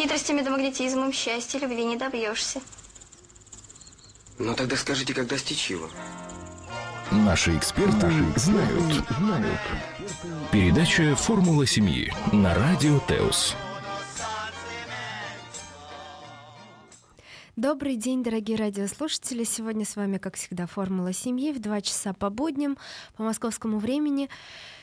Хитростями да магнетизмом счастья любви не добьешься. Ну тогда скажите, как достичь его? Наши эксперты, знают. знают. Передача «Формула семьи» на радио «Теос». Добрый день, дорогие радиослушатели. Сегодня с вами, как всегда, «Формула семьи» в 2 часа по будням, по московскому времени.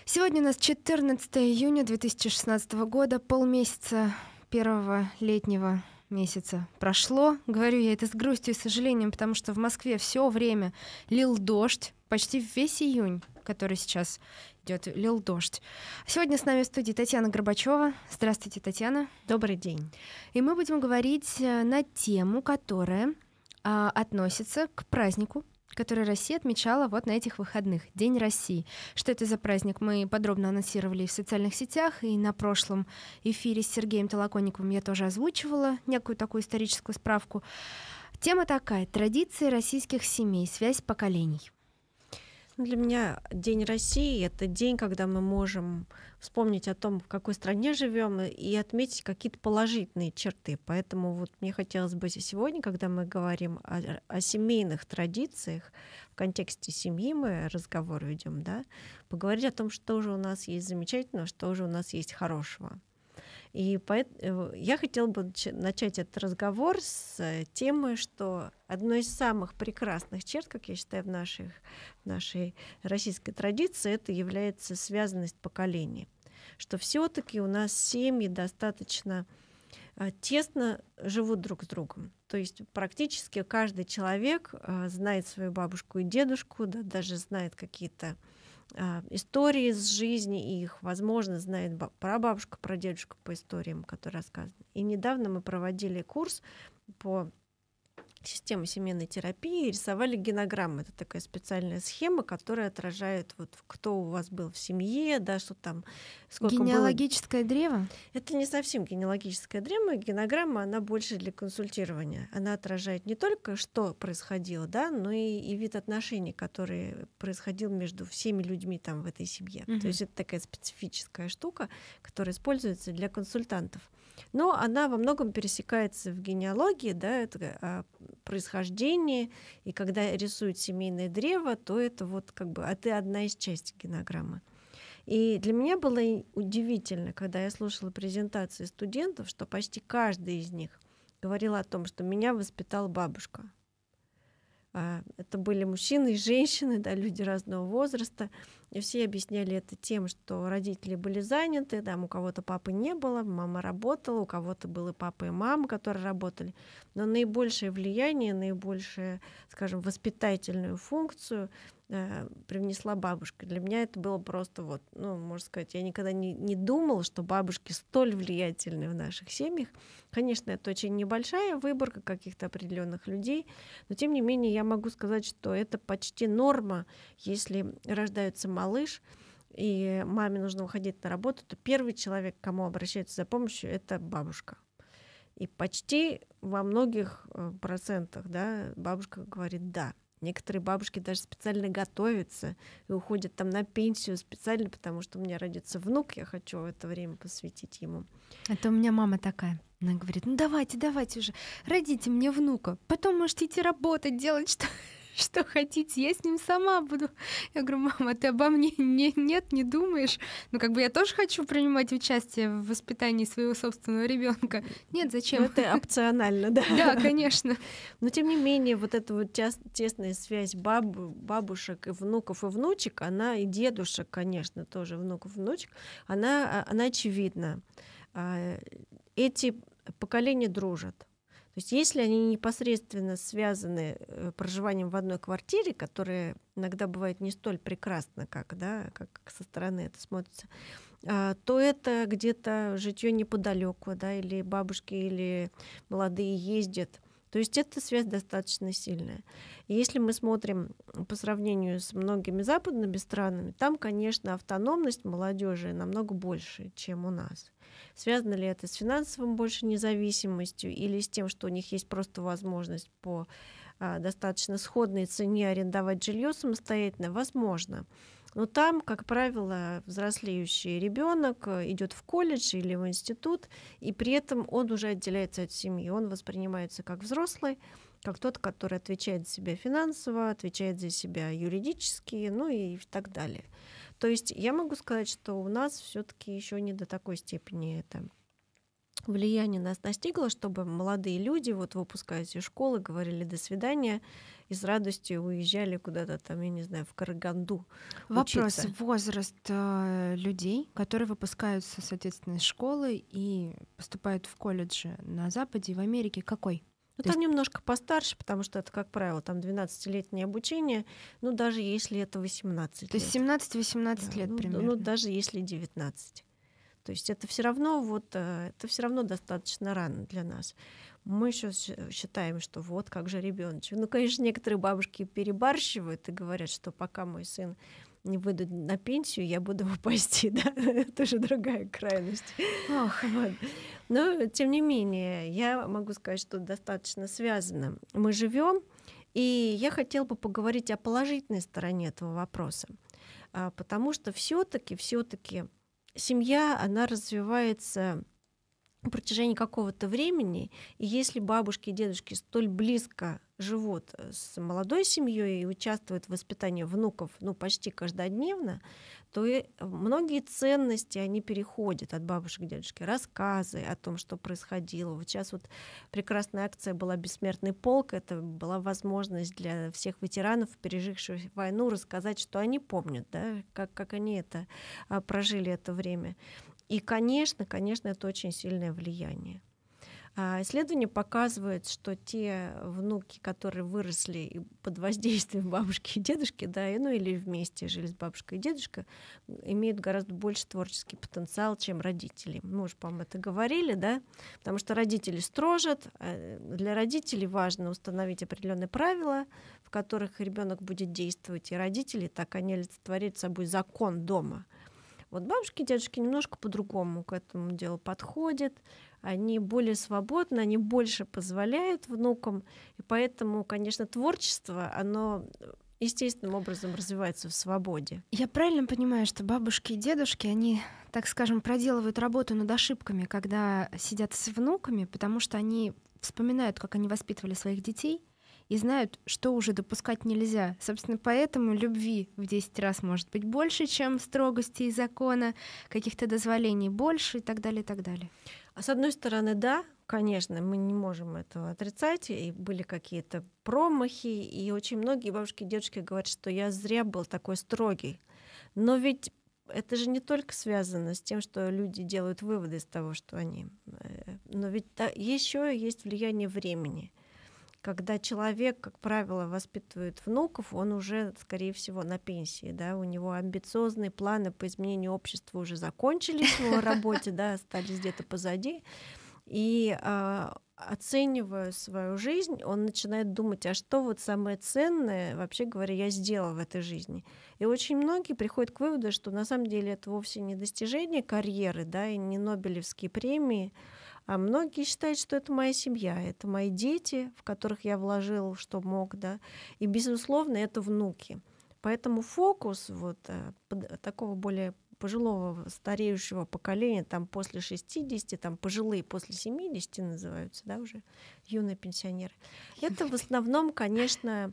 Сегодня у нас 14 июня 2016 года, полмесяца первого летнего месяца прошло. Говорю я это с грустью и сожалением, потому что в Москве все время лил дождь, почти весь июнь, который сейчас идет, лил дождь. Сегодня с нами в студии Татьяна Горбачева. Здравствуйте, Татьяна. Добрый день. И мы будем говорить э, на тему, которая а, относится к празднику который Россия отмечала вот на этих выходных, День России. Что это за праздник, мы подробно анонсировали в социальных сетях, и на прошлом эфире с Сергеем Толоконниковым я тоже озвучивала некую такую историческую справку. Тема такая – традиции российских семей, связь поколений. Для меня День России – это день, когда мы можем вспомнить о том, в какой стране живем, э, и отметить какие-то положительные черты. Поэтому вот мне хотелось бы сегодня, когда мы говорим о, о семейных традициях, в контексте семьи мы разговор ведем, да, поговорить о том, что же у нас есть замечательного, что же у нас есть хорошего. И поэтому э, я хотела бы начать этот разговор с э, темы, что одной из самых прекрасных черт, как я считаю, в наших, нашей российской традиции, это является связанность поколений что все-таки у нас семьи достаточно а, тесно живут друг с другом. То есть практически каждый человек а, знает свою бабушку и дедушку, да, даже знает какие-то а, истории из жизни, их, возможно, знает прабабушка, прадедушка по историям, которые рассказаны. И недавно мы проводили курс по системы семейной терапии и рисовали генограммы. Это такая специальная схема, которая отражает, вот, кто у вас был в семье, да, что там... Сколько генеалогическое было... древо? Это не совсем генеалогическое древо. Генограмма, она больше для консультирования. Она отражает не только, что происходило, да, но и, и вид отношений, который происходил между всеми людьми там в этой семье. Угу. То есть это такая специфическая штука, которая используется для консультантов но она во многом пересекается в генеалогии, да, это о э, а, происхождении, и когда рисуют семейное древо, то это вот как бы, а ты одна из частей генограммы. И для меня было удивительно, когда я слушала презентации студентов, что почти каждый из них говорил о том, что меня воспитала бабушка. А, это были мужчины и женщины, да, люди разного возраста. И все объясняли это тем, что родители были заняты, там у кого-то папы не было, мама работала, у кого-то были папа и мама, которые работали. Но наибольшее влияние, наибольшее, скажем, воспитательную функцию — Э, привнесла бабушка. Для меня это было просто вот, ну, можно сказать, я никогда не, не думала, что бабушки столь влиятельны в наших семьях. Конечно, это очень небольшая выборка каких-то определенных людей, но тем не менее я могу сказать, что это почти норма, если рождается малыш, и маме нужно уходить на работу, то первый человек, кому обращаются за помощью, это бабушка. И почти во многих э, процентах да, бабушка говорит «да». Некоторые бабушки даже специально готовятся и уходят там на пенсию специально, потому что у меня родится внук, я хочу в это время посвятить ему. Это а у меня мама такая. Она говорит, ну давайте, давайте уже, родите мне внука, потом можете идти работать, делать что что хотите, я с ним сама буду. Я говорю, мама, ты обо мне не, нет, не думаешь? Ну, как бы я тоже хочу принимать участие в воспитании своего собственного ребенка. Нет, зачем? Но ну, это опционально, да. Да, конечно. Но, тем не менее, вот эта вот тесная связь баб, бабушек и внуков и внучек, она и дедушек, конечно, тоже внуков и внучек, она, а, она очевидна. А, эти поколения дружат то есть если они непосредственно связаны э, проживанием в одной квартире, которая иногда бывает не столь прекрасна, как, да, как со стороны это смотрится, а, то это где-то житье неподалеку, да, или бабушки, или молодые ездят то есть эта связь достаточно сильная. И если мы смотрим по сравнению с многими западными странами, там, конечно, автономность молодежи намного больше, чем у нас. Связано ли это с финансовым больше независимостью или с тем, что у них есть просто возможность по а, достаточно сходной цене арендовать жилье самостоятельно? Возможно. Но там, как правило, взрослеющий ребенок э, идет в колледж или в институт, и при этом он уже отделяется от семьи. Он воспринимается как взрослый, как тот, который отвечает за себя финансово, отвечает за себя юридически, ну и так далее. То есть я могу сказать, что у нас все-таки еще не до такой степени это влияние нас настигло, чтобы молодые люди, вот выпускаясь из школы, говорили «до свидания» и с радостью уезжали куда-то там, я не знаю, в Караганду Вопрос, учиться. возраст э, людей, которые выпускаются, соответственно, из школы и поступают в колледжи на Западе и в Америке, какой? Ну, То там есть... немножко постарше, потому что это, как правило, там 12-летнее обучение, ну, даже если это 18 То лет. То есть 17-18 да, лет ну, ну примерно? Ну, даже если 19. То есть это все равно вот э, это все равно достаточно рано для нас. Мы еще э, считаем, что вот как же ребеночек. Ну, конечно, некоторые бабушки перебарщивают и говорят, что пока мой сын не выйду на пенсию, я буду его да, это уже другая крайность. Ох, вот. Но тем не менее, я могу сказать, что достаточно связано. Мы живем, и я хотела бы поговорить о положительной стороне этого вопроса, а, потому что все-таки, все-таки Семья, она развивается протяжении какого-то времени, и если бабушки и дедушки столь близко живут э, с молодой семьей и участвуют в воспитании внуков ну, почти каждодневно, то и э, многие ценности они переходят от бабушек к дедушке. Рассказы о том, что происходило. Вот сейчас вот прекрасная акция была «Бессмертный полк». Это была возможность для всех ветеранов, переживших войну, рассказать, что они помнят, да, как, как они это а, прожили это время. И, конечно, конечно, это очень сильное влияние. А, исследование показывает, что те внуки, которые выросли под воздействием бабушки и дедушки, да, ну или вместе жили с бабушкой и дедушкой, имеют гораздо больше творческий потенциал, чем родители. Мы уже, по-моему, это говорили, да, потому что родители строжат. Э, для родителей важно установить определенные правила, в которых ребенок будет действовать, и родители так они олицетворяют собой закон дома — вот бабушки и дедушки немножко по-другому к этому делу подходят, они более свободны, они больше позволяют внукам, и поэтому, конечно, творчество, оно э, естественным образом развивается в свободе. Я правильно понимаю, что бабушки и дедушки, они, так скажем, проделывают работу над ошибками, когда сидят с внуками, потому что они вспоминают, как они воспитывали своих детей — и знают, что уже допускать нельзя. Собственно, поэтому любви в 10 раз может быть больше, чем строгости и закона, каких-то дозволений больше и так далее, и так далее. А с одной стороны, да, конечно, мы не можем этого отрицать, и были какие-то промахи, и очень многие бабушки и дедушки говорят, что я зря был такой строгий. Но ведь это же не только связано с тем, что люди делают выводы из того, что они... Э, но ведь еще есть влияние времени — когда человек, как правило, воспитывает внуков, он уже, скорее всего, на пенсии, да, у него амбициозные планы по изменению общества уже закончились в его работе, да, остались где-то позади, и а, оценивая свою жизнь, он начинает думать, а что вот самое ценное, вообще говоря, я сделал в этой жизни. И очень многие приходят к выводу, что на самом деле это вовсе не достижение карьеры, да, и не Нобелевские премии, а многие считают, что это моя семья, это мои дети, в которых я вложил, что мог, да, и, безусловно, это внуки. Поэтому фокус вот э, э, такого более пожилого стареющего поколения, там после 60, там пожилые после 70 называются, да, уже юные пенсионеры. Это в основном, конечно,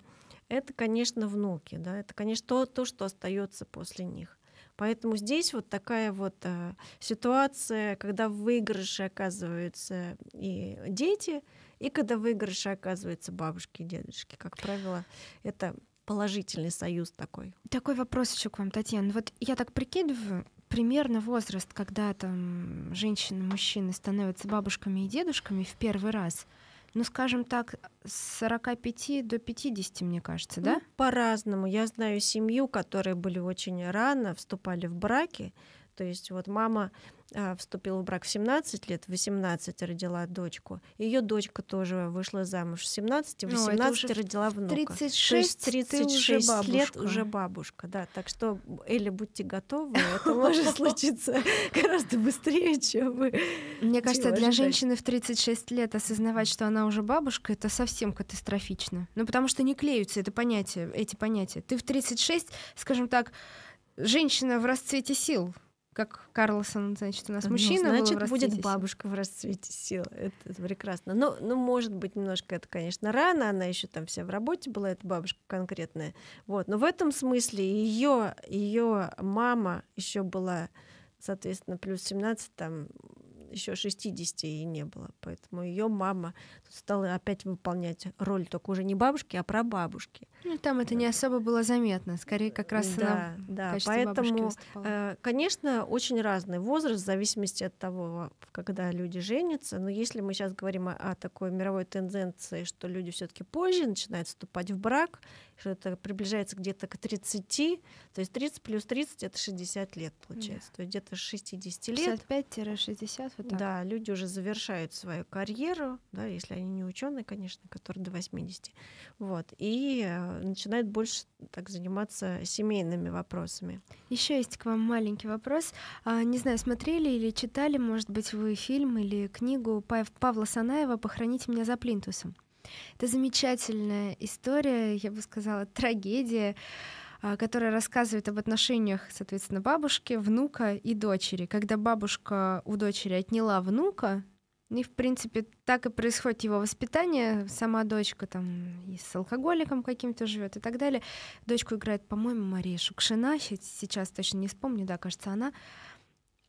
это, конечно, внуки, да, это, конечно, то, то что остается после них. Поэтому здесь вот такая вот э, ситуация, когда в выигрыше оказываются и дети, и когда в выигрыше оказываются бабушки и дедушки. Как правило, это положительный союз такой. Такой вопрос еще к вам, Татьяна. Вот я так прикидываю, примерно возраст, когда там женщины, мужчины становятся бабушками и дедушками в первый раз — ну, скажем так, с 45 до 50, мне кажется, ну, да? по-разному. Я знаю семью, которые были очень рано, вступали в браки. То есть вот мама а, вступила в брак в 17 лет, в 18 родила дочку. Ее дочка тоже вышла замуж в 17, в 18 ну, родила внука. 36, То есть 36 уже лет бабушка. уже бабушка, да. Так что, Элли, будьте готовы, это может случиться гораздо быстрее, чем вы. Мне кажется, для женщины в 36 лет осознавать, что она уже бабушка, это совсем катастрофично. Ну, потому что не клеются это понятие, эти понятия. Ты в 36, скажем так, женщина в расцвете сил, как Карлсон, значит, у нас ну, мужчина. Значит, был в будет бабушка в расцвете сил. Это, это прекрасно. Но, ну, ну, может быть, немножко это, конечно, рано. Она еще там вся в работе была, эта бабушка конкретная. Вот. Но в этом смысле ее, ее мама еще была, соответственно, плюс 17, там еще 60 и не было. Поэтому ее мама стала опять выполнять роль только уже не бабушки, а прабабушки. Ну, там это не особо было заметно, скорее как раз да, она да, в поэтому, э, конечно, очень разный возраст в зависимости от того, когда люди женятся. Но если мы сейчас говорим о, о такой мировой тенденции, что люди все-таки позже начинают вступать в брак, что это приближается где-то к 30, то есть 30 плюс 30 это 60 лет получается, да. то есть где-то 60 лет. 55-60 вот так. Да, люди уже завершают свою карьеру, да, если они не ученые, конечно, которые до 80. Вот, и э, начинают больше так заниматься семейными вопросами. Еще есть к вам маленький вопрос. А, не знаю, смотрели или читали, может быть, вы фильм или книгу Павла Санаева «Похороните меня за плинтусом». Это замечательная история, я бы сказала, трагедия, а, которая рассказывает об отношениях, соответственно, бабушки, внука и дочери. Когда бабушка у дочери отняла внука, и, в принципе, так и происходит его воспитание. Сама дочка там и с алкоголиком каким-то живет и так далее. Дочку играет, по-моему, Мария Шукшина. Сейчас точно не вспомню, да, кажется, она.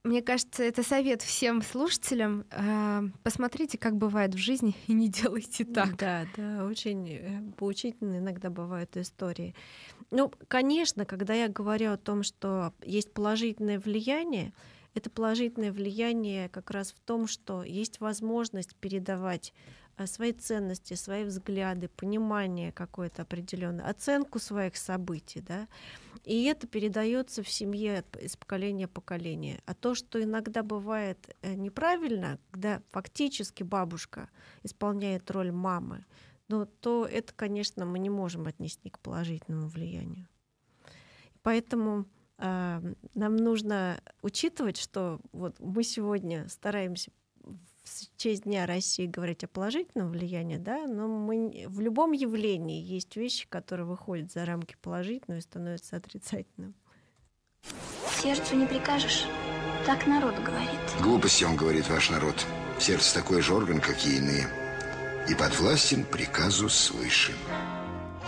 Мне кажется, это совет всем слушателям. А, посмотрите, как бывает в жизни, и не делайте так. Да, да, очень э, поучительно иногда бывают истории. Ну, конечно, когда я говорю о том, что есть положительное влияние, это положительное влияние как раз в том, что есть возможность передавать Э, свои ценности, свои взгляды, понимание какое-то определенное, оценку своих событий, да, и это передается в семье из поколения в поколение. А то, что иногда бывает э, неправильно, когда фактически бабушка исполняет роль мамы, ну, то это, конечно, мы не можем отнести к положительному влиянию. Поэтому э, нам нужно учитывать, что вот мы сегодня стараемся в честь Дня России говорить о положительном влиянии, да, но мы, в любом явлении есть вещи, которые выходят за рамки положительного и становятся отрицательным. Сердцу не прикажешь, так народ говорит. Глупости он говорит, ваш народ. Сердце такой же орган, как и иные. И подвластен приказу свыше.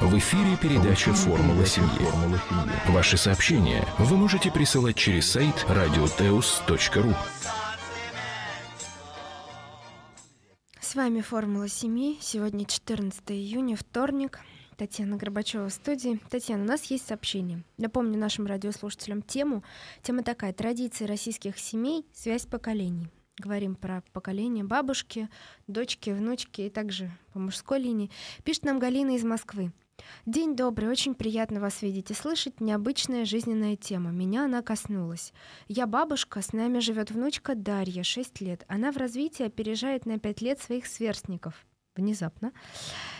В эфире передача «Формула семьи». Ваши сообщения вы можете присылать через сайт радиотеус.ру. С вами «Формула семьи». Сегодня 14 июня, вторник. Татьяна Горбачева в студии. Татьяна, у нас есть сообщение. Напомню нашим радиослушателям тему. Тема такая. Традиции российских семей, связь поколений. Говорим про поколение бабушки, дочки, внучки и также по мужской линии. Пишет нам Галина из Москвы. День добрый, очень приятно вас видеть и слышать. Необычная жизненная тема. Меня она коснулась. Я бабушка, с нами живет внучка Дарья, 6 лет. Она в развитии опережает на 5 лет своих сверстников. Внезапно.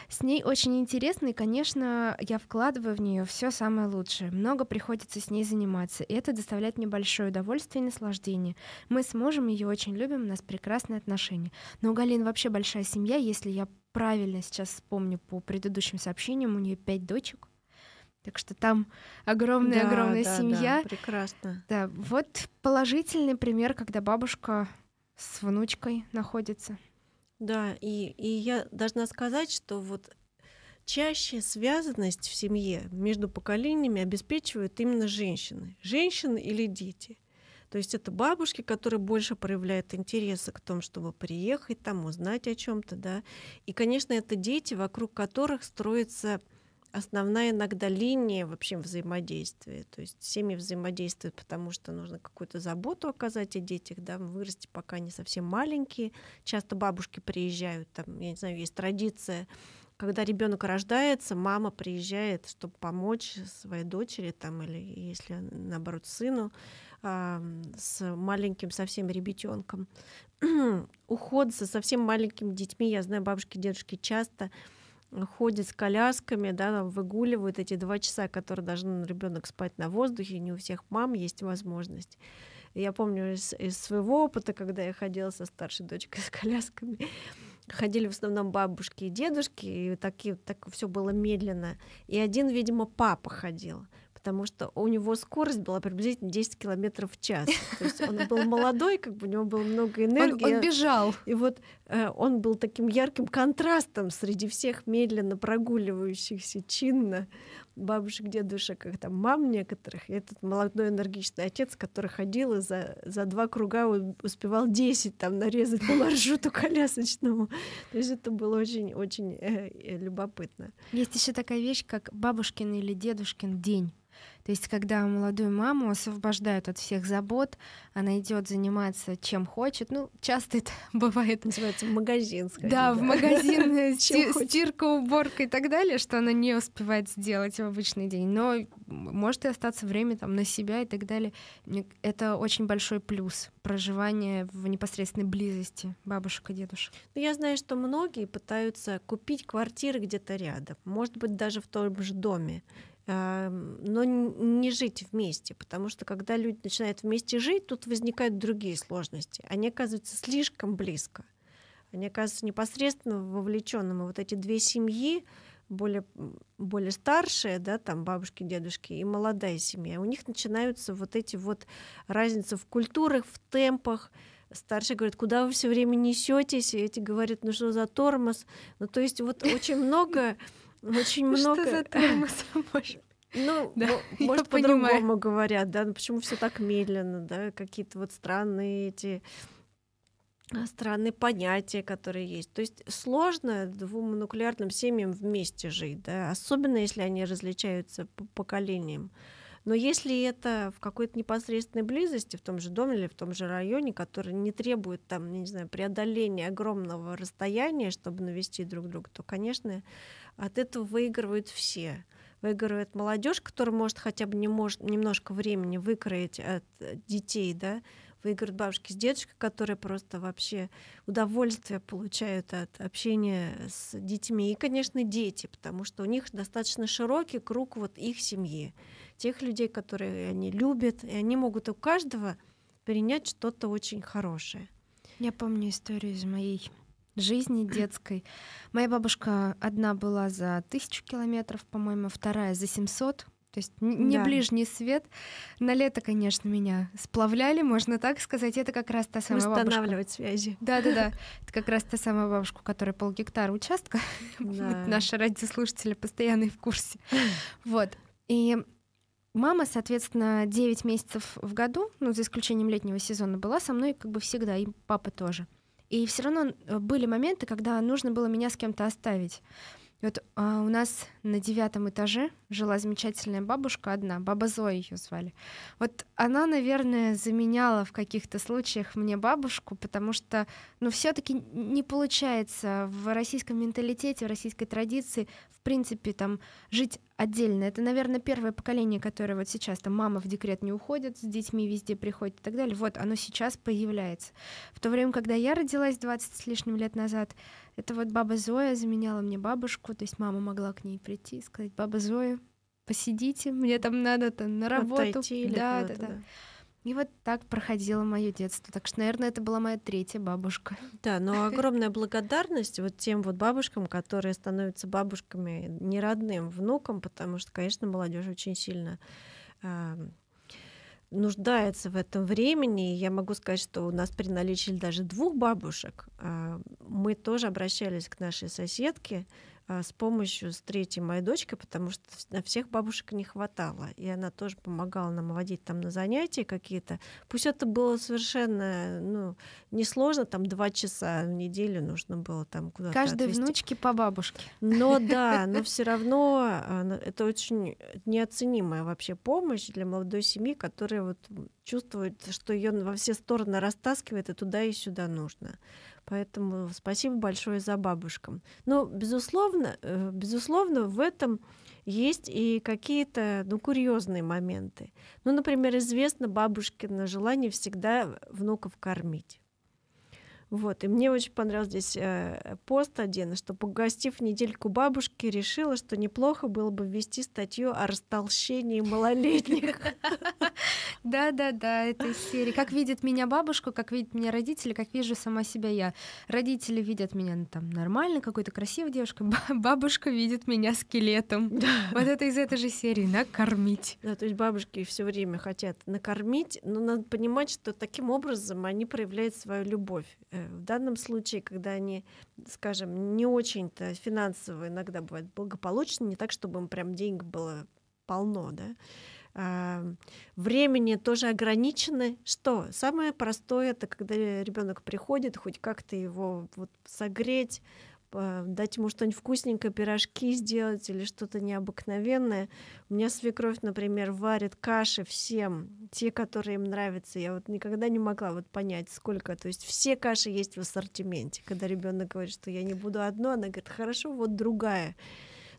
С ней очень интересно, и, конечно, я вкладываю в нее все самое лучшее. Много приходится с ней заниматься, и это доставляет мне большое удовольствие и наслаждение. Мы с мужем ее очень любим, у нас прекрасные отношения. Но у Галин вообще большая семья, если я правильно сейчас вспомню по предыдущим сообщениям, у нее пять дочек. Так что там огромная-огромная да, да, семья. Да, прекрасно. Да, вот положительный пример, когда бабушка с внучкой находится. Да, и, и я должна сказать, что вот чаще связанность в семье между поколениями обеспечивают именно женщины. Женщины или дети. То есть это бабушки, которые больше проявляют интересы к тому, чтобы приехать там, узнать о чем-то, да. И, конечно, это дети, вокруг которых строится основная иногда линия вообще взаимодействия. То есть семьи взаимодействуют, потому что нужно какую-то заботу оказать о детях, да, вырасти, пока они совсем маленькие. Часто бабушки приезжают, там, я не знаю, есть традиция когда ребенок рождается, мама приезжает, чтобы помочь своей дочери там или если наоборот сыну э, с маленьким совсем ребятенком. Уход за совсем маленькими детьми, я знаю, бабушки, дедушки часто ходят с колясками, да, выгуливают эти два часа, которые должен ребенок спать на воздухе, не у всех мам есть возможность. Я помню из, из своего опыта, когда я ходила со старшей дочкой с колясками, ходили в основном бабушки и дедушки, и такие, так все было медленно. И один, видимо, папа ходил, потому что у него скорость была приблизительно 10 километров в час. То есть он был молодой, как бы у него было много энергии. Он, он бежал. И вот э, он был таким ярким контрастом среди всех медленно прогуливающихся чинно бабушек, дедушек, как там мам некоторых, и этот молодой энергичный отец, который ходил и за, за два круга успевал 10 там нарезать по маршруту колясочному. То есть это было очень-очень э, э, любопытно. Есть еще такая вещь, как бабушкин или дедушкин день. То есть, когда молодую маму освобождают от всех забот, она идет заниматься чем хочет. Ну, часто это бывает. Называется в магазин. Сходить, да, да, в магазин, э, стирка, уборка и так далее, что она не успевает сделать в обычный день. Но может и остаться время там на себя и так далее. Это очень большой плюс проживания в непосредственной близости бабушек и дедушек. Ну, я знаю, что многие пытаются купить квартиры где-то рядом, может быть, даже в том же доме а, но не жить вместе, потому что когда люди начинают вместе жить, тут возникают другие сложности. Они оказываются слишком близко, они оказываются непосредственно вовлеченными. Вот эти две семьи, более, более старшие, да, там бабушки, дедушки и молодая семья, у них начинаются вот эти вот разницы в культурах, в темпах, Старшие говорят, куда вы все время несетесь, и эти говорят, ну что за тормоз. Ну то есть вот очень много очень ну много... Что за тормоз Ну, да, может, по-другому говорят, да, ну почему все так медленно, да, какие-то вот странные эти а, странные понятия, которые есть. То есть сложно двум нуклеарным семьям вместе жить, да, особенно если они различаются по поколениям. Но если это в какой-то непосредственной близости, в том же доме или в том же районе, который не требует там, не знаю, преодоления огромного расстояния, чтобы навести друг друга, то, конечно, от этого выигрывают все. Выигрывает молодежь, которая может хотя бы не может, немножко времени выкроить от э, детей, да, выигрывают бабушки с дедушкой, которые просто вообще удовольствие получают от общения с детьми. И, конечно, дети, потому что у них достаточно широкий круг вот их семьи, тех людей, которые они любят, и они могут у каждого принять что-то очень хорошее. Я помню историю из моей жизни детской. Моя бабушка одна была за тысячу километров, по-моему, вторая за 700. То есть не да. ближний свет. На лето, конечно, меня сплавляли, можно так сказать. Это как раз та самая бабушка. Устанавливать связи. Да-да-да. Это как раз та самая бабушка, которая полгектара участка. Да. Наши радиослушатели постоянно в курсе. Вот. И мама, соответственно, 9 месяцев в году, ну, за исключением летнего сезона, была со мной как бы всегда, и папа тоже. И все равно э, были моменты, когда нужно было меня с кем-то оставить. Вот а, у нас на девятом этаже жила замечательная бабушка одна, баба Зоя ее звали. Вот она, наверное, заменяла в каких-то случаях мне бабушку, потому что, ну, все-таки не получается в российском менталитете, в российской традиции, в принципе, там жить отдельно. Это, наверное, первое поколение, которое вот сейчас там мама в декрет не уходит, с детьми везде приходит и так далее. Вот оно сейчас появляется. В то время, когда я родилась 20 с лишним лет назад, это вот баба Зоя заменяла мне бабушку, то есть мама могла к ней прийти и сказать, баба Зоя, посидите, мне там надо там, на работу. Отойти да, да, да, да. И вот так проходило мое детство. Так что, наверное, это была моя третья бабушка. Да, но огромная благодарность вот тем вот бабушкам, которые становятся бабушками не родным внукам, потому что, конечно, молодежь очень сильно э, нуждается в этом времени. Я могу сказать, что у нас при наличии даже двух бабушек э, мы тоже обращались к нашей соседке, а, с помощью с третьей моей дочкой, потому что на всех бабушек не хватало. И она тоже помогала нам водить там на занятия какие-то. Пусть это было совершенно ну, несложно, там два часа в неделю нужно было там куда-то Каждой отвезти. внучке по бабушке. Но да, но все равно а, это очень неоценимая вообще помощь для молодой семьи, которая вот чувствует, что ее во все стороны растаскивает, и туда и сюда нужно. Поэтому спасибо большое за бабушкам. Но, ну, безусловно, э, безусловно, в этом есть и какие-то ну, курьезные моменты. Ну, например, известно бабушкино желание всегда внуков кормить. Вот. И мне очень понравился здесь э, пост один, что погостив недельку бабушки, решила, что неплохо было бы ввести статью о растолщении малолетних. Да-да-да, этой серии. Как видит меня бабушка, как видят меня родители, как вижу сама себя я. Родители видят меня ну, там нормально, какой-то красивой девушкой, бабушка видит меня скелетом. Вот это из этой же серии накормить. Да, то есть бабушки все время хотят накормить, но надо понимать, что таким образом они проявляют свою любовь э, в данном случае, когда они, скажем, не очень-то финансово иногда бывают благополучны, не так, чтобы им прям денег было полно, да, а, времени тоже ограничены. Что? Самое простое это когда ребенок приходит, хоть как-то его вот согреть, а, дать ему что-нибудь вкусненькое, пирожки сделать или что-то необыкновенное. У меня свекровь, например, варит каши всем, те, которые им нравятся. Я вот никогда не могла вот понять, сколько. То есть все каши есть в ассортименте. Когда ребенок говорит, что я не буду одно, она говорит, хорошо, вот другая.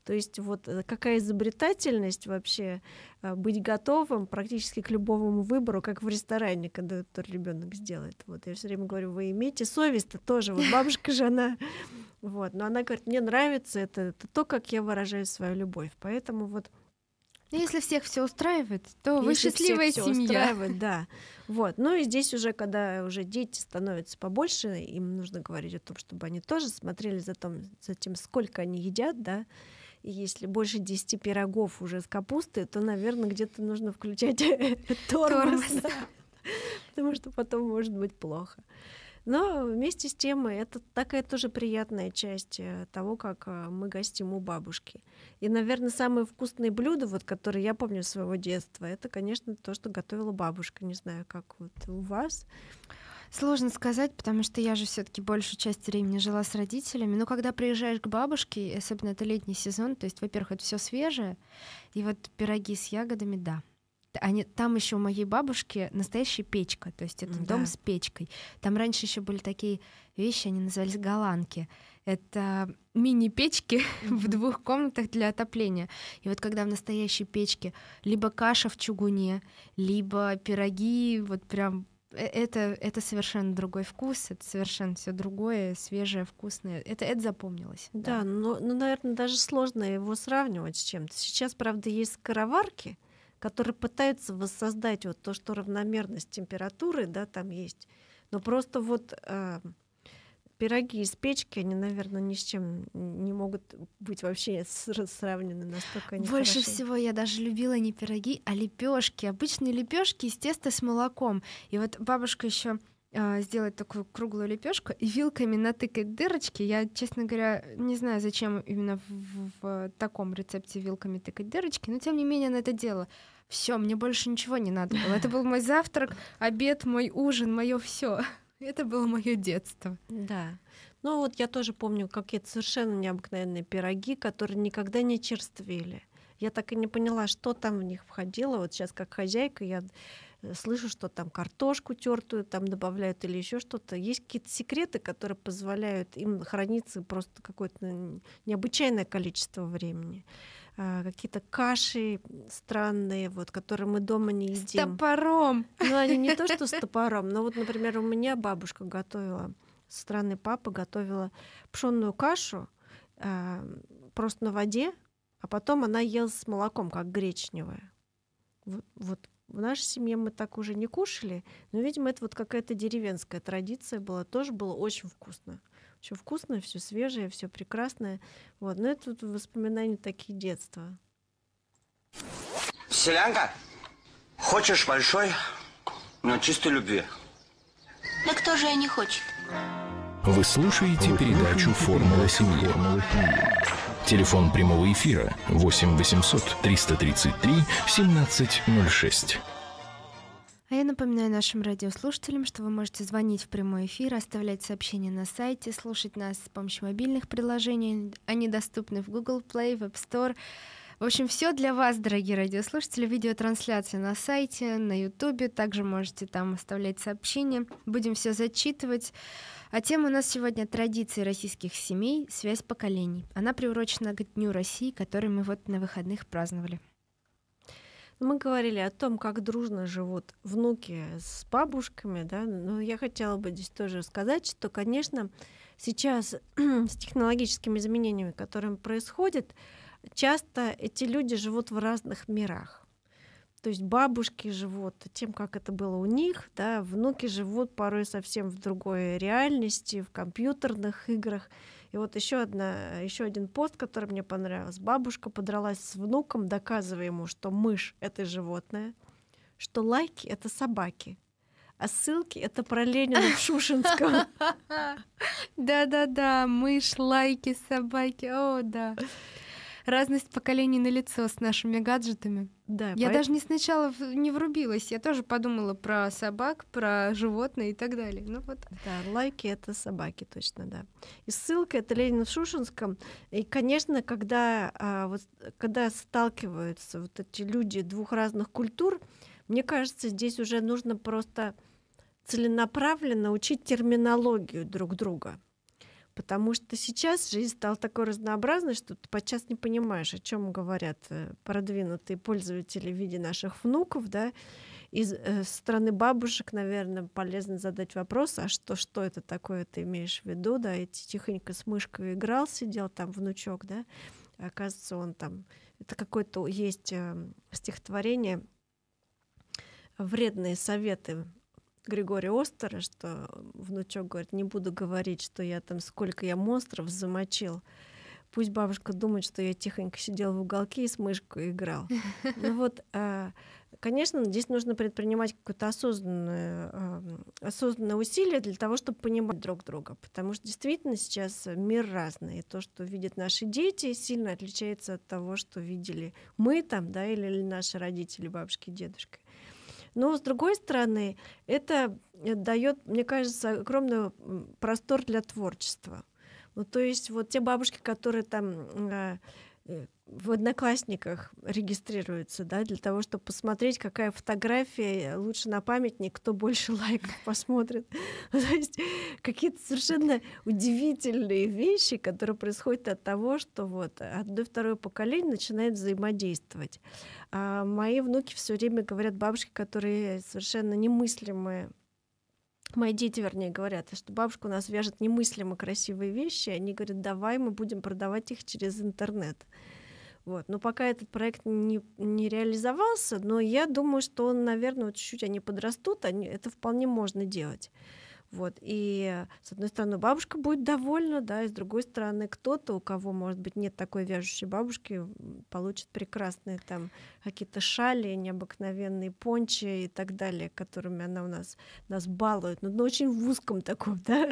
То есть вот э, какая изобретательность вообще э, быть готовым практически к любому выбору, как в ресторане, когда ребенок сделает. Вот я все время говорю, вы имеете совесть-то тоже. Вот бабушка же она вот. Но она говорит, мне нравится это, это то, как я выражаю свою любовь. Поэтому вот ну, если всех все устраивает, то если вы счастливая всех семья. устраивает, да. Вот. Ну и здесь уже, когда уже дети становятся побольше, им нужно говорить о том, чтобы они тоже смотрели за, том, за тем, сколько они едят, да, если больше 10 пирогов уже с капусты, то, наверное, где-то нужно включать тормоз. Потому что потом может быть плохо. Но вместе с тем это такая тоже приятная часть э, того, как э, мы гостим у бабушки. И, наверное, самые вкусные блюда, вот, которые я помню своего детства, это, конечно, то, что готовила бабушка. Не знаю, как вот у вас. Сложно сказать, потому что я же все-таки большую часть времени жила с родителями. Но когда приезжаешь к бабушке, особенно это летний сезон, то есть, во-первых, это все свежее, и вот пироги с ягодами, да. Они, там еще у моей бабушки настоящая печка, то есть это да. дом с печкой. Там раньше еще были такие вещи, они назывались голландки. Это мини-печки в двух комнатах для отопления. И вот когда в настоящей печке либо каша в чугуне, либо пироги вот прям Э, это, это совершенно другой вкус, это совершенно все другое, свежее, вкусное. Это, это запомнилось. Да, да. Но, ну, наверное, даже сложно его сравнивать с чем-то. Сейчас, правда, есть скороварки, которые пытаются воссоздать вот то, что равномерность температуры, да, там есть. Но просто вот э, пироги из печки, они, наверное, ни с чем не могут быть вообще сравнены настолько они Больше хороши. всего я даже любила не пироги, а лепешки. Обычные лепешки из теста с молоком. И вот бабушка еще а, сделать такую круглую лепешку и вилками натыкать дырочки. Я, честно говоря, не знаю, зачем именно в, в таком рецепте вилками тыкать дырочки, но тем не менее она это делала. Все, мне больше ничего не надо было. Это был мой завтрак, обед, мой ужин, мое все. Это было мое детство. Да. Ну вот я тоже помню какие-то совершенно необыкновенные пироги, которые никогда не черствели. Я так и не поняла, что там в них входило. Вот сейчас как хозяйка я э, слышу, что там картошку тертую там добавляют или еще что-то. Есть какие-то секреты, которые позволяют им храниться просто какое-то необычайное количество времени. А, какие-то каши странные, вот, которые мы дома не едим. С топором! Ну, они не то, что с топором, но вот, например, у меня бабушка готовила, странный папа готовила пшенную кашу а, просто на воде, а потом она ела с молоком, как гречневая. Вот, вот в нашей семье мы так уже не кушали, но, видимо, это вот какая-то деревенская традиция была, тоже было очень вкусно все вкусное, все свежее, все прекрасное. Вот. Но ну, это вот воспоминания такие детства. Селянка, хочешь большой, но чистой любви? Да кто же ее не хочет? Вы слушаете передачу «Формула семьи». Телефон прямого эфира 8 800 333 1706. А я напоминаю нашим радиослушателям, что вы можете звонить в прямой эфир, оставлять сообщения на сайте, слушать нас с помощью мобильных приложений. Они доступны в Google Play, в App Store. В общем, все для вас, дорогие радиослушатели. Видеотрансляция на сайте, на Ютубе. Также можете там оставлять сообщения. Будем все зачитывать. А тема у нас сегодня традиции российских семей, связь поколений. Она приурочена к Дню России, который мы вот на выходных праздновали. Мы говорили о том, как дружно живут внуки с бабушками, да, но я хотела бы здесь тоже сказать, что, конечно, сейчас с технологическими изменениями, которые происходят, часто эти люди живут в разных мирах. То есть бабушки живут тем, как это было у них, да, внуки живут порой совсем в другой реальности, в компьютерных играх. И вот еще одна, еще один пост, который мне понравился. Бабушка подралась с внуком, доказывая ему, что мышь это животное, что лайки это собаки, а ссылки это про Ленина в Шушинском. Да-да-да, мышь, лайки, собаки, о, да. Разность поколений на лицо с нашими гаджетами. Да, я поэт... даже не сначала не врубилась, я тоже подумала про собак, про животные и так далее. Ну вот. Да, лайки это собаки, точно, да. И ссылка это Ленин в Шушинском. И, конечно, когда, а, вот, когда сталкиваются вот эти люди двух разных культур, мне кажется, здесь уже нужно просто целенаправленно учить терминологию друг друга. Потому что сейчас жизнь стала такой разнообразной, что ты подчас не понимаешь, о чем говорят э, продвинутые пользователи в виде наших внуков, да. Из э, стороны бабушек, наверное, полезно задать вопрос, а что, что это такое ты имеешь в виду, да, и тихонько с мышкой играл, сидел там внучок, да, а оказывается, он там, это какое-то есть э, стихотворение «Вредные советы Григорий Остера, что внучок говорит, не буду говорить, что я там, сколько я монстров замочил. Пусть бабушка думает, что я тихонько сидел в уголке и с мышкой играл. Ну вот, а, конечно, здесь нужно предпринимать какое-то осознанное, а, осознанное усилие для того, чтобы понимать друг друга. Потому что действительно сейчас мир разный. И то, что видят наши дети, сильно отличается от того, что видели мы там, да, или наши родители, бабушки, дедушки. Но, с другой стороны, это э, дает, мне кажется, огромный простор для творчества. Ну, то есть вот те бабушки, которые там э, э, в Одноклассниках регистрируется, да, для того, чтобы посмотреть, какая фотография лучше на памятник, кто больше лайков посмотрит. То есть какие-то совершенно удивительные вещи, которые происходят от того, что вот одно второе поколение начинает взаимодействовать. А мои внуки все время говорят бабушки, которые совершенно немыслимые Мои дети, вернее, говорят, что бабушка у нас вяжет немыслимо красивые вещи. Они говорят, давай мы будем продавать их через интернет. Вот. Но пока этот проект не, не реализовался, но я думаю, что, он, наверное, чуть-чуть они подрастут, они, это вполне можно делать. Вот. И, с одной стороны, бабушка будет довольна, да, и, с другой стороны, кто-то, у кого, может быть, нет такой вяжущей бабушки, получит прекрасные там какие-то шали, необыкновенные пончи и так далее, которыми она у нас нас балует, но, ну, но ну, очень в узком таком, да,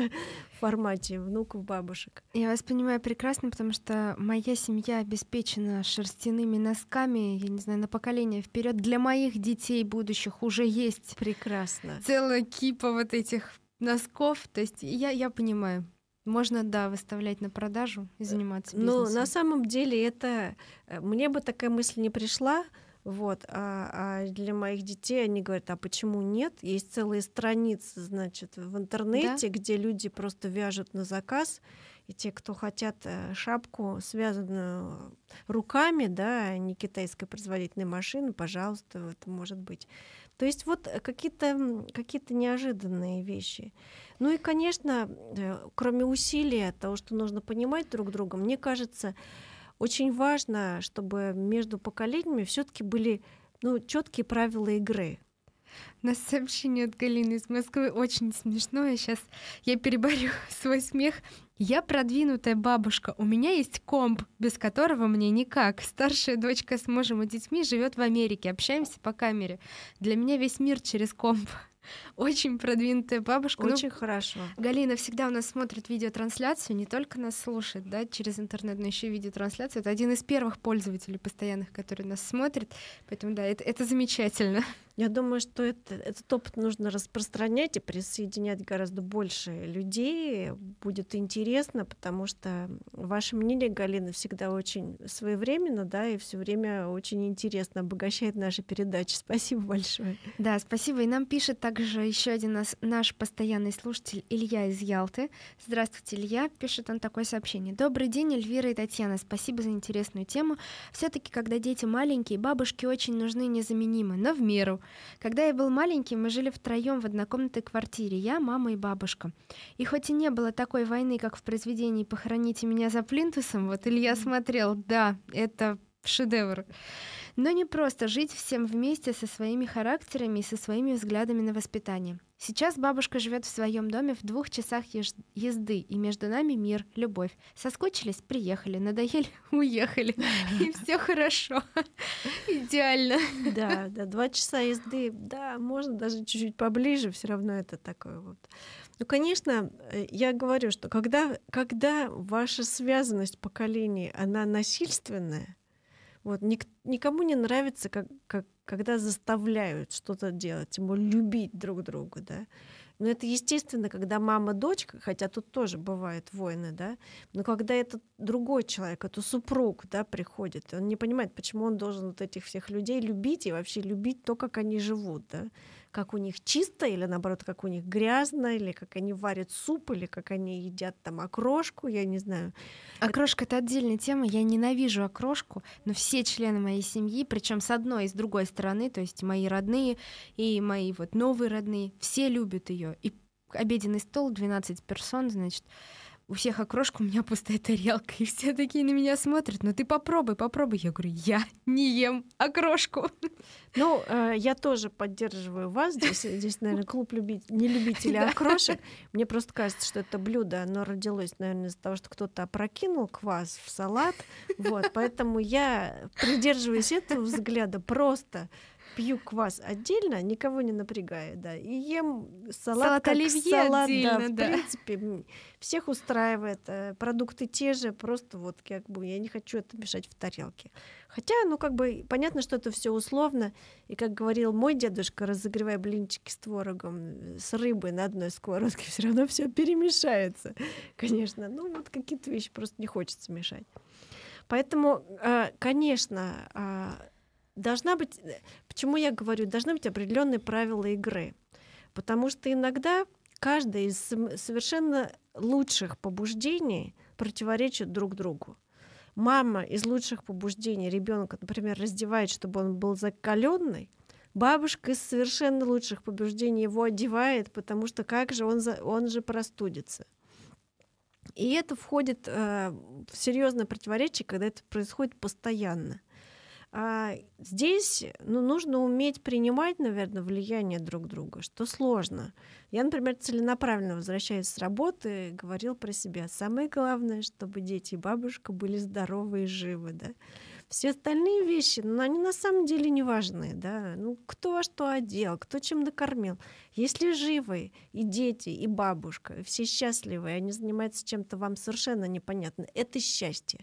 формате внуков, бабушек. Я вас понимаю прекрасно, потому что моя семья обеспечена шерстяными носками, я не знаю, на поколение вперед для моих детей будущих уже есть прекрасно целая кипа вот этих носков. То есть я, я понимаю. Можно, да, выставлять на продажу и э, заниматься бизнесом. Ну, на самом деле это... Э, мне бы такая мысль не пришла, вот, а, а для моих детей они говорят, а почему нет? Есть целые страницы, значит, в интернете, да? где люди просто вяжут на заказ, и те, кто хотят э, шапку, связанную руками, да, а не китайской производительной машины, пожалуйста, это может быть то есть вот э, какие-то какие неожиданные вещи. Ну и, конечно, э, кроме усилия того, что нужно понимать друг друга, мне кажется, очень важно, чтобы между поколениями все-таки были ну, четкие правила игры на сообщение от Галины из Москвы очень смешное. Сейчас а я переборю свой смех. Я продвинутая бабушка. У меня есть комп, без которого мне никак. Старшая дочка с мужем и детьми живет в Америке. Общаемся по камере. Для меня весь мир через комп. Очень продвинутая бабушка. Ну, очень ну, хорошо. Галина всегда у нас смотрит видеотрансляцию, не только нас слушает, да, через интернет, но еще и видеотрансляцию. Это один из первых пользователей постоянных, который нас смотрит. Поэтому, да, это, это замечательно. Я думаю, что это, этот опыт нужно распространять и присоединять гораздо больше людей. Будет интересно, потому что ваше мнение, Галина, всегда очень своевременно, да, и все время очень интересно обогащает наши передачи. Спасибо большое. Да, спасибо. И нам пишет также еще один нас, наш постоянный слушатель Илья из Ялты. Здравствуйте, Илья. Пишет он такое сообщение. Добрый день, Эльвира и Татьяна. Спасибо за интересную тему. Все-таки, когда дети маленькие, бабушки очень нужны незаменимы, но в меру. Когда я был маленький, мы жили втроем в однокомнатной квартире, я, мама и бабушка. И хоть и не было такой войны, как в произведении «Похороните меня за плинтусом», вот Илья смотрел, да, это шедевр. Но не просто жить всем вместе со своими характерами и со своими взглядами на воспитание. Сейчас бабушка живет в своем доме в двух часах езды, и между нами мир, любовь. Соскучились, приехали, надоели, уехали, и все хорошо, идеально. Да, да, два часа езды, да, можно даже чуть-чуть поближе, все равно это такое вот. Ну, конечно, э, я говорю, что когда, когда ваша связанность поколений, она насильственная, вот, ник- никому не нравится, как, как, когда заставляют что-то делать, ему любить друг друга, да. Но это естественно, когда мама, дочка, хотя тут тоже бывают войны, да, но когда это другой человек, это супруг, да, приходит, он не понимает, почему он должен вот этих всех людей любить и вообще любить то, как они живут, да как у них чисто или наоборот, как у них грязно, или как они варят суп, или как они едят там окрошку, я не знаю. Окрошка — это отдельная тема, я ненавижу окрошку, но все члены моей семьи, причем с одной и с другой стороны, то есть мои родные и мои вот новые родные, все любят ее. И обеденный стол, 12 персон, значит, у всех окрошка, у меня пустая тарелка, и все такие на меня смотрят, ну ты попробуй, попробуй. Я говорю, я не ем окрошку. Ну, э, я тоже поддерживаю вас, здесь, здесь наверное, клуб любить, не любителей окрошек. Мне просто кажется, что это блюдо, оно родилось, наверное, из-за того, что кто-то опрокинул квас в салат, вот, поэтому я придерживаюсь этого взгляда просто пью квас отдельно, никого не напрягая, да, и ем салат, салат как салат, отдельно, да, в да. принципе, всех устраивает, э, продукты те же, просто вот как бы я не хочу это мешать в тарелке. Хотя, ну как бы понятно, что это все условно, и как говорил мой дедушка, разогревая блинчики с творогом, э, с рыбой на одной сковородке, все равно все перемешается, конечно. Ну вот какие-то вещи просто не хочется мешать. Поэтому, э, конечно, а, должна быть, э, почему я говорю, должны быть определенные правила игры. Потому что иногда каждое из совершенно лучших побуждений противоречит друг другу. Мама из лучших побуждений ребенка, например, раздевает, чтобы он был закаленный, Бабушка из совершенно лучших побуждений его одевает, потому что как же он, за, он же простудится. И это входит э, в серьезное противоречие, когда это происходит постоянно. А здесь э, ну, нужно уметь принимать, наверное, влияние друг друга, что сложно. Я, например, целенаправленно возвращаюсь с работы, говорил про себя. Самое главное, чтобы дети и бабушка были здоровы и живы. Да? Все остальные вещи, ну, они на самом деле не важны. Да? Ну, кто во что одел, кто чем накормил. Если живы и дети, и бабушка, и все счастливы, и они занимаются чем-то вам совершенно непонятно, это счастье.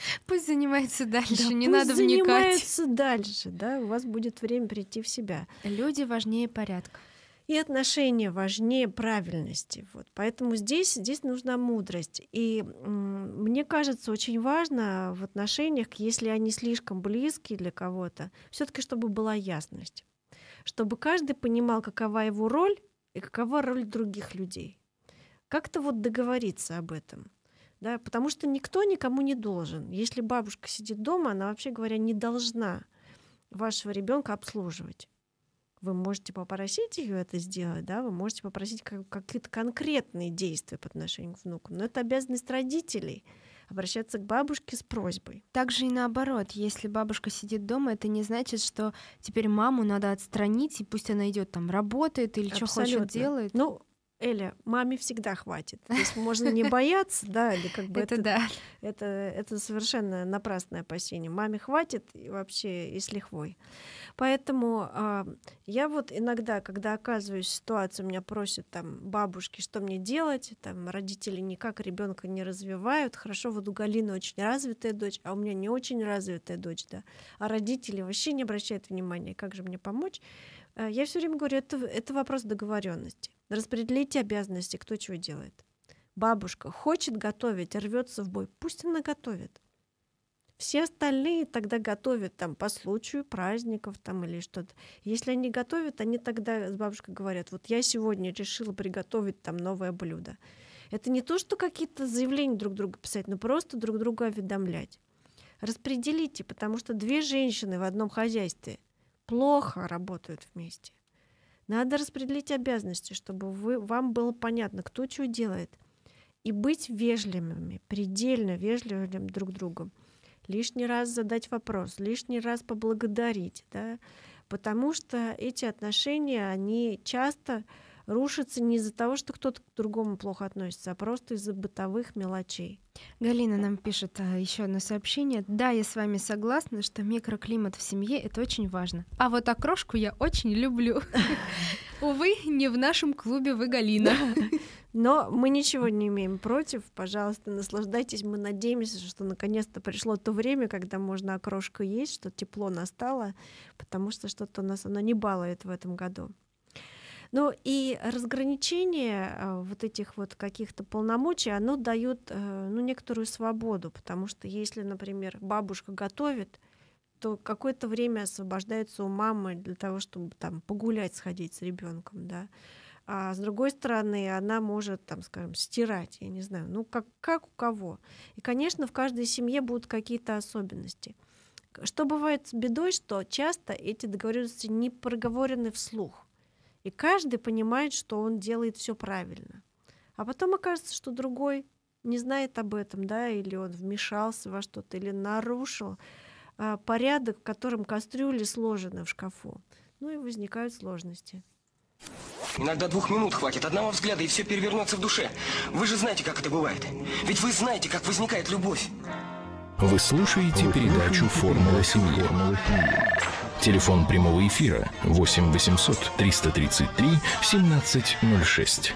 Пусть занимается дальше, да, не надо вникать. занимается дальше, да, у вас будет время прийти в себя. Люди важнее порядка. И отношения важнее правильности. Вот. Поэтому здесь, здесь нужна мудрость. И мне кажется, очень важно в отношениях, если они слишком близки для кого-то, все таки чтобы была ясность. Чтобы каждый понимал, какова его роль и какова роль других людей. Как-то вот договориться об этом да, потому что никто никому не должен. Если бабушка сидит дома, она вообще говоря не должна вашего ребенка обслуживать. Вы можете попросить ее это сделать, да, вы можете попросить как, какие-то конкретные действия по отношению к внукам, но это обязанность родителей обращаться к бабушке с просьбой. Также и наоборот, если бабушка сидит дома, это не значит, что теперь маму надо отстранить, и пусть она идет там работает или Абсолютно. что хочет делает. Ну, Эля, маме всегда хватит. То есть можно не бояться, да, или как бы это, это, да. это, это совершенно напрасное опасение. Маме хватит и вообще и с лихвой. Поэтому э, я вот иногда, когда оказываюсь в ситуации, меня просят там бабушки, что мне делать, там родители никак ребенка не развивают. Хорошо, вот у Галины очень развитая дочь, а у меня не очень развитая дочь, да. А родители вообще не обращают внимания, как же мне помочь. Э, я все время говорю, это, это вопрос договоренности. Распределите обязанности, кто чего делает. Бабушка хочет готовить, рвется в бой, пусть она готовит. Все остальные тогда готовят там по случаю праздников там или что-то. Если они готовят, они тогда с бабушкой говорят, вот я сегодня решила приготовить там новое блюдо. Это не то, что какие-то заявления друг другу писать, но просто друг друга уведомлять. Распределите, потому что две женщины в одном хозяйстве плохо работают вместе. Надо распределить обязанности, чтобы вы, вам было понятно, кто что делает. И быть вежливыми, предельно вежливыми друг другом. Лишний раз задать вопрос, лишний раз поблагодарить. Да? Потому что эти отношения, они часто рушится не из-за того, что кто-то к другому плохо относится, а просто из-за бытовых мелочей. Галина нам пишет а, еще одно сообщение. Да, я с вами согласна, что микроклимат в семье это очень важно. А вот окрошку я очень люблю. Увы, не в нашем клубе вы, Галина. Но мы ничего не имеем против. Пожалуйста, наслаждайтесь. Мы надеемся, что наконец-то пришло то время, когда можно окрошку есть, что тепло настало, потому что что-то у нас оно не балует в этом году. Ну и разграничение а, вот этих вот каких-то полномочий, оно дает э, ну, некоторую свободу, потому что если, например, бабушка готовит, то какое-то время освобождается у мамы для того, чтобы там погулять, сходить с ребенком, да. А с другой стороны, она может, там, скажем, стирать, я не знаю, ну как, как у кого. И, конечно, в каждой семье будут какие-то особенности. Что бывает с бедой, что часто эти договоренности не проговорены вслух. И каждый понимает, что он делает все правильно. А потом окажется, что другой не знает об этом, да, или он вмешался во что-то, или нарушил а, порядок, в котором кастрюли сложены в шкафу. Ну и возникают сложности. Иногда двух минут хватит, одного взгляда, и все перевернется в душе. Вы же знаете, как это бывает. Ведь вы знаете, как возникает любовь. Вы слушаете передачу «Формула семьи». Телефон прямого эфира 8 800 333 1706.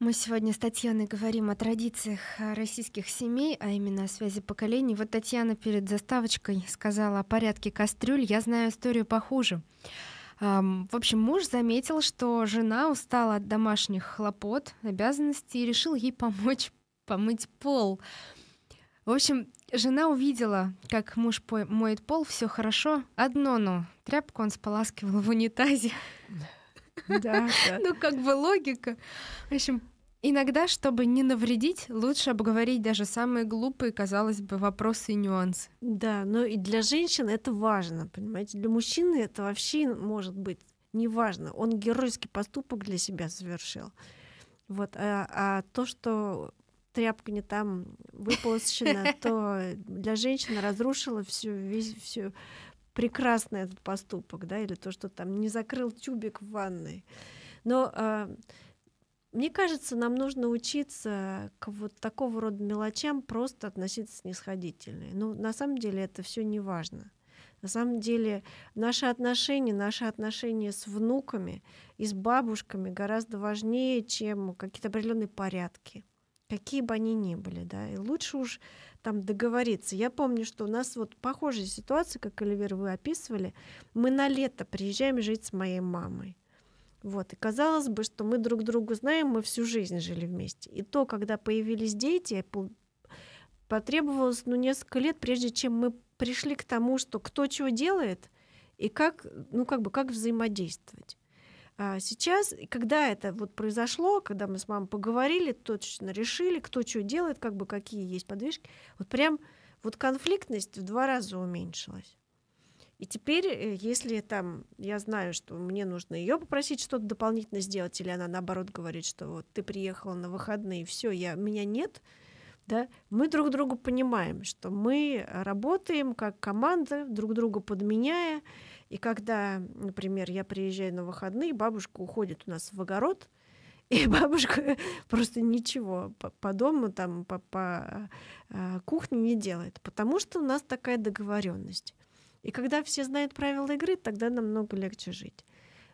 Мы сегодня с Татьяной говорим о традициях российских семей, а именно о связи поколений. Вот Татьяна перед заставочкой сказала о порядке кастрюль. Я знаю историю похуже. В общем, муж заметил, что жена устала от домашних хлопот, обязанностей и решил ей помочь помыть пол. В общем, жена увидела, как муж по моет пол, все хорошо. Одно но. Тряпку он споласкивал в унитазе. Да, Ну, как бы логика. В общем, иногда, чтобы не навредить, лучше обговорить даже самые глупые, казалось бы, вопросы и нюансы. Да, но и для женщин это важно, понимаете? Для мужчины это вообще может быть неважно. Он геройский поступок для себя совершил. Вот, а, а то, что тряпка не там выполощена, то для женщины разрушила всю, весь, всю прекрасный этот поступок, да, или то, что там не закрыл тюбик в ванной. Но э, мне кажется, нам нужно учиться к вот такого рода мелочам просто относиться снисходительно. Но ну, на самом деле это все не важно. На самом деле наши отношения, наши отношения с внуками и с бабушками гораздо важнее, чем какие-то определенные порядки какие бы они ни были, да, и лучше уж там договориться. Я помню, что у нас вот похожая ситуация, как, Эльвир, вы описывали, мы на лето приезжаем жить с моей мамой. Вот, и казалось бы, что мы друг друга знаем, мы всю жизнь жили вместе. И то, когда появились дети, потребовалось ну, несколько лет, прежде чем мы пришли к тому, что кто чего делает и как, ну, как, бы, как взаимодействовать. А сейчас, когда это вот произошло, когда мы с мамой поговорили, точно решили, кто что делает, как бы какие есть подвижки, вот прям вот конфликтность в два раза уменьшилась. И теперь, э, если там я знаю, что мне нужно ее попросить что-то дополнительно сделать, или она наоборот говорит, что вот ты приехала на выходные, все, я меня нет, да, мы друг друга понимаем, что мы работаем как команда, друг друга подменяя, и когда, например, я приезжаю на выходные, бабушка уходит у нас в огород, и бабушка просто ничего по, по дому, там, по, по э, кухне не делает, потому что у нас такая договоренность. И когда все знают правила игры, тогда намного легче жить.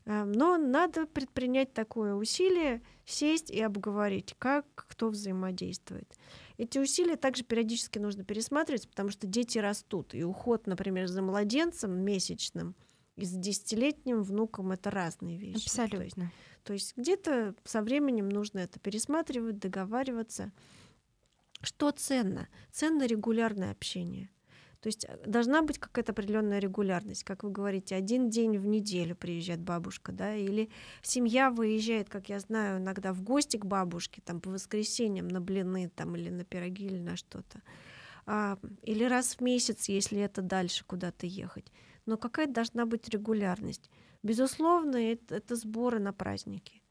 А, но надо предпринять такое усилие, сесть и обговорить, как кто взаимодействует. Эти усилия также периодически нужно пересматривать, потому что дети растут. И уход, например, за младенцем месячным — с десятилетним внуком это разные вещи. Абсолютно. То есть, то есть где-то со временем нужно это пересматривать, договариваться. Что ценно? Ценно регулярное общение. То есть э, должна быть какая-то определенная регулярность, как вы говорите, один день в неделю приезжает бабушка, да, или семья выезжает, как я знаю, иногда в гости к бабушке, там по воскресеньям на блины, там или на пироги или на что-то, а, или раз в месяц, если это дальше куда-то ехать но какая должна быть регулярность. Безусловно, это, это сборы на праздники.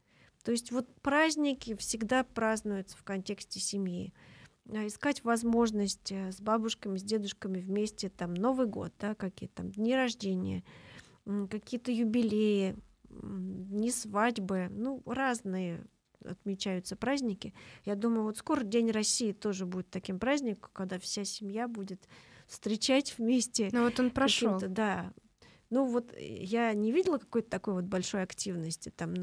То есть вот праздники всегда празднуются в контексте семьи. А искать возможность э, с бабушками, с дедушками вместе там Новый год, да, какие там дни рождения, какие-то юбилеи, дни свадьбы, ну разные отмечаются праздники. Я думаю, вот скоро День России тоже будет таким праздником, когда вся семья будет встречать вместе. Ну вот он прошел. Да. Ну вот э, я не видела какой-то такой вот большой активности. Там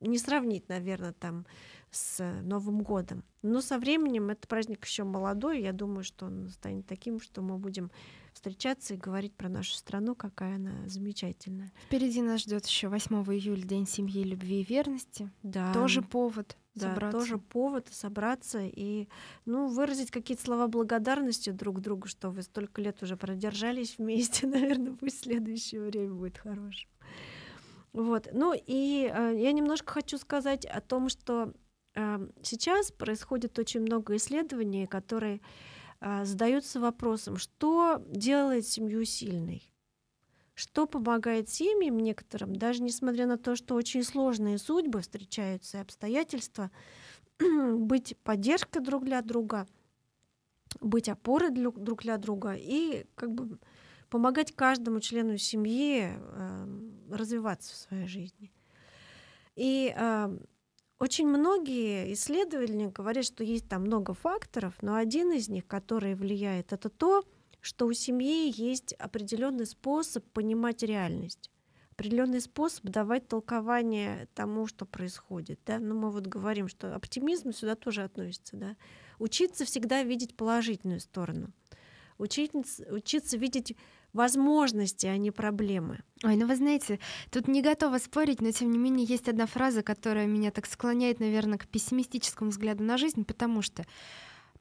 не сравнить, наверное, там с э, Новым годом. Но со временем этот праздник еще молодой. Я думаю, что он станет таким, что мы будем встречаться и говорить про нашу страну, какая она замечательная. Впереди нас ждет еще 8 июля День семьи, любви и верности. Да. Тоже повод да, собраться. тоже повод собраться и ну, выразить какие-то слова благодарности друг другу, что вы столько лет уже продержались вместе. Наверное, пусть следующее время будет хорошим. Вот. Ну и э, я немножко хочу сказать о том, что э, сейчас происходит очень много исследований, которые э, задаются вопросом, что делает семью сильной что помогает семьям некоторым, даже несмотря на то, что очень сложные судьбы встречаются и обстоятельства, быть поддержкой друг для друга, быть опорой друг для друга и как бы помогать каждому члену семьи э, развиваться в своей жизни. И э, очень многие исследователи говорят, что есть там много факторов, но один из них, который влияет, это то, что у семьи есть определенный способ понимать реальность определенный способ давать толкование тому, что происходит. Да? Ну, мы вот говорим, что оптимизм сюда тоже относится. Да? Учиться всегда видеть положительную сторону. Учиться, учиться видеть возможности, а не проблемы. Ой, ну вы знаете, тут не готова спорить, но тем не менее есть одна фраза, которая меня так склоняет, наверное, к пессимистическому взгляду на жизнь, потому что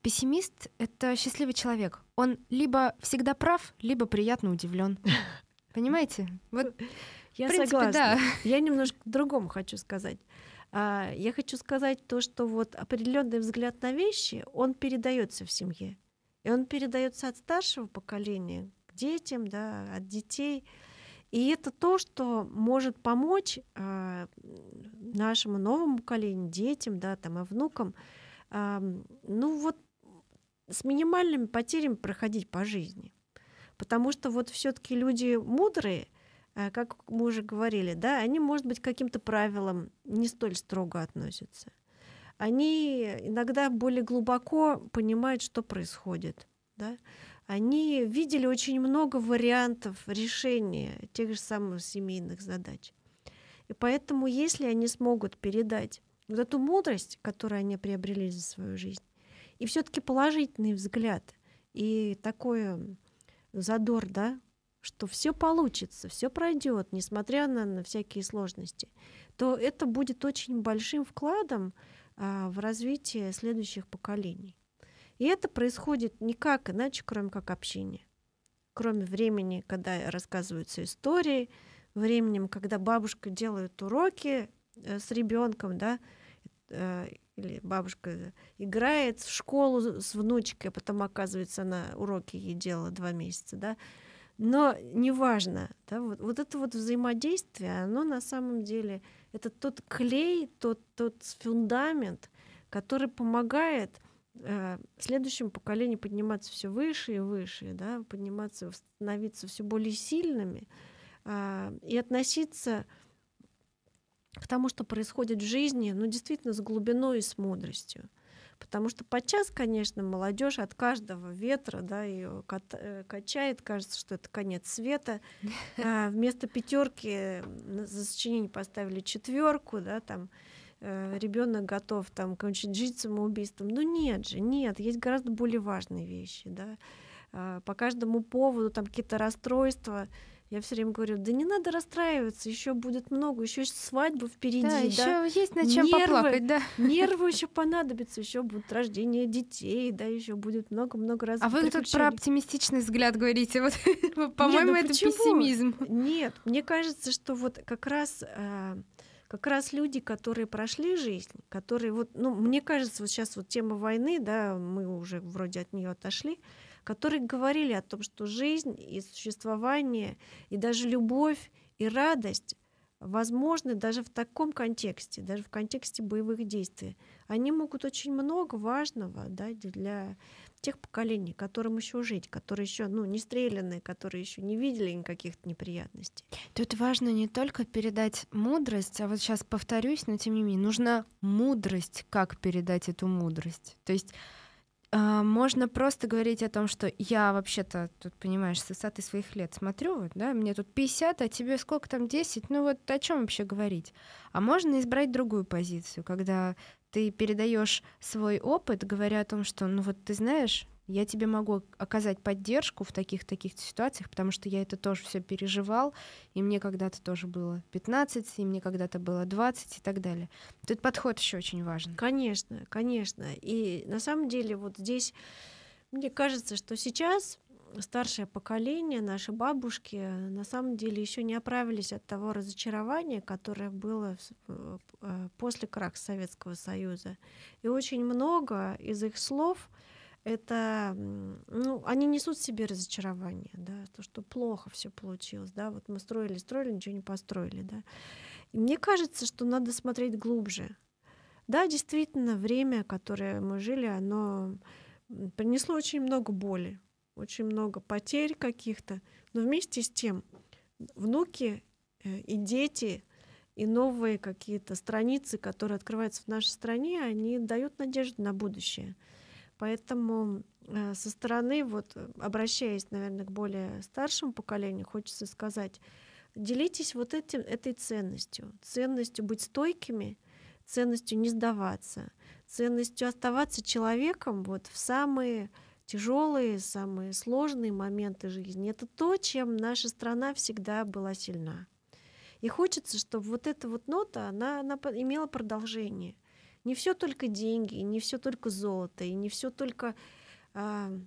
Пессимист — это счастливый человек. Он либо всегда прав, либо приятно удивлен. Понимаете? Вот, я в принципе, согласна. Да. Я немножко другому хочу сказать. А, я хочу сказать то, что вот определенный взгляд на вещи, он передается в семье. И он передается от старшего поколения к детям, да, от детей. И это то, что может помочь а, нашему новому поколению, детям, да, там и внукам, а, ну вот с минимальными потерями проходить по жизни. Потому что вот все-таки люди мудрые, э, как мы уже говорили, да, они, может быть, к каким-то правилам не столь строго относятся. Они иногда более глубоко понимают, что происходит. Да? Они видели очень много вариантов решения тех же самых семейных задач. И поэтому, если они смогут передать вот эту мудрость, которую они приобрели за свою жизнь, и все-таки положительный взгляд и такой задор, да, что все получится, все пройдет, несмотря на, на всякие сложности, то это будет очень большим вкладом а, в развитие следующих поколений. И это происходит никак иначе, кроме как общения. Кроме времени, когда рассказываются истории, временем, когда бабушка делает уроки э, с ребенком, да, Э, или бабушка играет в школу с внучкой, а потом, оказывается, она уроки ей делала два месяца, да, но неважно, да, вот, вот это вот взаимодействие, оно на самом деле, это тот клей, тот, тот фундамент, который помогает э, следующему поколению подниматься все выше и выше, да, подниматься, становиться все более сильными э, и относиться к тому, что происходит в жизни, ну, действительно, с глубиной и с мудростью. Потому что подчас, конечно, молодежь от каждого ветра да, ее э, э, качает, кажется, что это конец света. А вместо пятерки за сочинение поставили четверку, да, там э, ребенок готов там кончить жить самоубийством. Ну нет же, нет, есть гораздо более важные вещи, да. А по каждому поводу там какие-то расстройства, я все время говорю, да не надо расстраиваться, еще будет много, еще свадьба впереди. Да, да? еще есть на чем нервы, поплакать, да. Нервы еще понадобятся, еще будут рождение детей, да, еще будет много-много раз. А вы тут про оптимистичный взгляд говорите, вот, по-моему, ну это почему? пессимизм. Нет, мне кажется, что вот как раз э, как раз люди, которые прошли жизнь, которые вот, ну, мне кажется, вот сейчас вот тема войны, да, мы уже вроде от нее отошли, которые говорили о том, что жизнь и существование, и даже любовь, и радость возможны даже в таком контексте, даже в контексте боевых действий. Они могут очень много важного да, для тех поколений, которым еще жить, которые еще ну, не стреляны, которые еще не видели никаких неприятностей. Тут важно не только передать мудрость, а вот сейчас повторюсь, но тем не менее, нужна мудрость, как передать эту мудрость. То есть а, можно просто говорить о том, что я вообще-то, тут понимаешь, с высоты своих лет смотрю, вот, да, мне тут 50, а тебе сколько там 10, ну вот о чем вообще говорить? А можно избрать другую позицию, когда ты передаешь свой опыт, говоря о том, что, ну вот ты знаешь, я тебе могу оказать поддержку в таких-таких ситуациях, потому что я это тоже все переживал, и мне когда-то тоже было 15, и мне когда-то было 20 и так далее. Этот подход еще очень важен. Конечно, конечно. И на самом деле вот здесь, мне кажется, что сейчас старшее поколение, наши бабушки, на самом деле еще не оправились от того разочарования, которое было э, э, после краха Советского Союза. И очень много из их слов — это, ну, они несут в себе разочарование, да, то, что плохо все получилось, да, вот мы строили, строили, ничего не построили, да. И мне кажется, что надо смотреть глубже. Да, действительно, время, которое мы жили, оно принесло очень много боли, очень много потерь каких-то, но вместе с тем внуки э, и дети и новые какие-то страницы, которые открываются в нашей стране, они дают надежду на будущее. Поэтому э, со стороны, вот э, обращаясь, наверное, к более старшему поколению, хочется сказать, делитесь вот этим, этой ценностью, ценностью быть стойкими, ценностью не сдаваться, ценностью оставаться человеком вот в самые тяжелые, самые сложные моменты жизни. Это то, чем наша страна всегда была сильна. И хочется, чтобы вот эта вот нота, она, она имела продолжение не все только деньги, не все только золото, и не все только э,